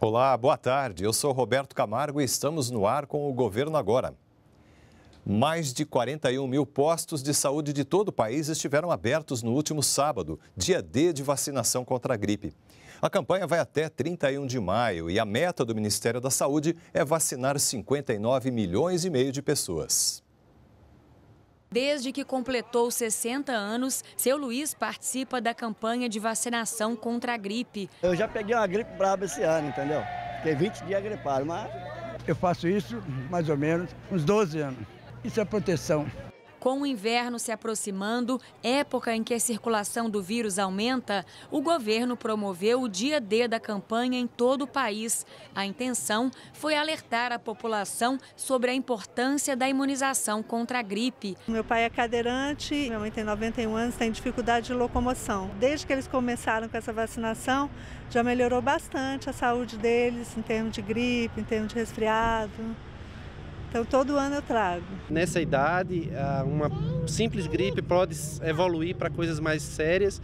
Olá, boa tarde. Eu sou Roberto Camargo e estamos no ar com o Governo Agora. Mais de 41 mil postos de saúde de todo o país estiveram abertos no último sábado, dia D de vacinação contra a gripe. A campanha vai até 31 de maio e a meta do Ministério da Saúde é vacinar 59 milhões e meio de pessoas. Desde que completou 60 anos, seu Luiz participa da campanha de vacinação contra a gripe. Eu já peguei uma gripe braba esse ano, entendeu? Fiquei 20 dias gripado, mas eu faço isso mais ou menos uns 12 anos. Isso é proteção. Com o inverno se aproximando, época em que a circulação do vírus aumenta, o governo promoveu o dia D da campanha em todo o país. A intenção foi alertar a população sobre a importância da imunização contra a gripe. Meu pai é cadeirante, minha mãe tem 91 anos, tem dificuldade de locomoção. Desde que eles começaram com essa vacinação, já melhorou bastante a saúde deles em termos de gripe, em termos de resfriado. Então todo ano eu trago. Nessa idade, ah, uma simples gripe pode evoluir para coisas mais sérias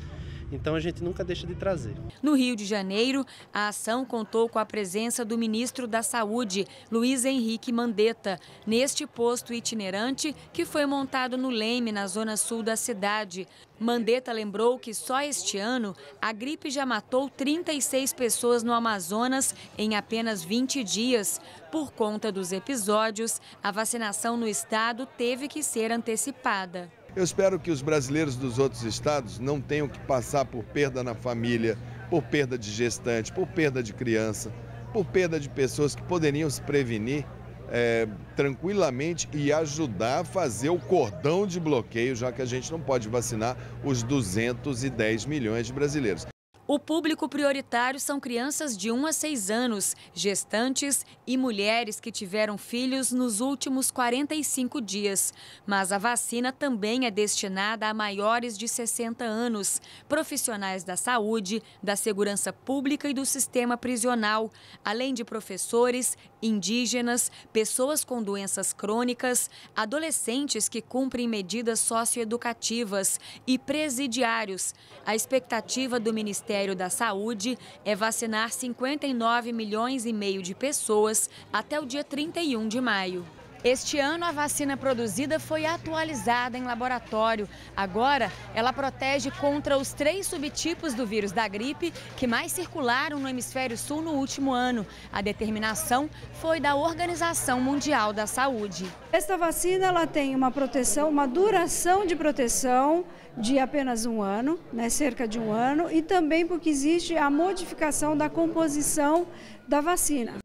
então a gente nunca deixa de trazer. No Rio de Janeiro, a ação contou com a presença do ministro da Saúde, Luiz Henrique Mandetta, neste posto itinerante que foi montado no Leme, na zona sul da cidade. Mandetta lembrou que só este ano a gripe já matou 36 pessoas no Amazonas em apenas 20 dias. Por conta dos episódios, a vacinação no estado teve que ser antecipada. Eu espero que os brasileiros dos outros estados não tenham que passar por perda na família, por perda de gestante, por perda de criança, por perda de pessoas que poderiam se prevenir é, tranquilamente e ajudar a fazer o cordão de bloqueio, já que a gente não pode vacinar os 210 milhões de brasileiros. O público prioritário são crianças de 1 a 6 anos, gestantes e mulheres que tiveram filhos nos últimos 45 dias. Mas a vacina também é destinada a maiores de 60 anos, profissionais da saúde, da segurança pública e do sistema prisional, além de professores, indígenas, pessoas com doenças crônicas, adolescentes que cumprem medidas socioeducativas e presidiários. A expectativa do Ministério Ministério da Saúde é vacinar 59 milhões e meio de pessoas até o dia 31 de maio. Este ano, a vacina produzida foi atualizada em laboratório. Agora, ela protege contra os três subtipos do vírus da gripe que mais circularam no hemisfério sul no último ano. A determinação foi da Organização Mundial da Saúde. Esta vacina ela tem uma proteção, uma duração de proteção de apenas um ano, né, cerca de um ano, e também porque existe a modificação da composição da vacina.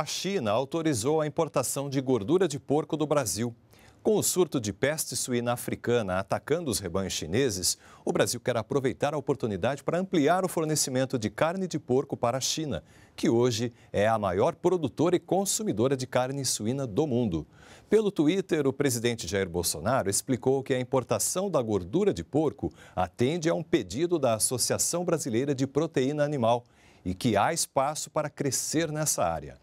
A China autorizou a importação de gordura de porco do Brasil. Com o surto de peste suína africana atacando os rebanhos chineses, o Brasil quer aproveitar a oportunidade para ampliar o fornecimento de carne de porco para a China, que hoje é a maior produtora e consumidora de carne suína do mundo. Pelo Twitter, o presidente Jair Bolsonaro explicou que a importação da gordura de porco atende a um pedido da Associação Brasileira de Proteína Animal e que há espaço para crescer nessa área.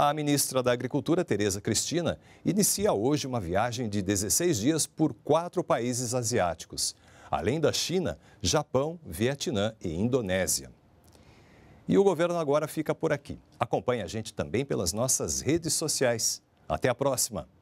A ministra da Agricultura, Tereza Cristina, inicia hoje uma viagem de 16 dias por quatro países asiáticos, além da China, Japão, Vietnã e Indonésia. E o governo agora fica por aqui. Acompanhe a gente também pelas nossas redes sociais. Até a próxima!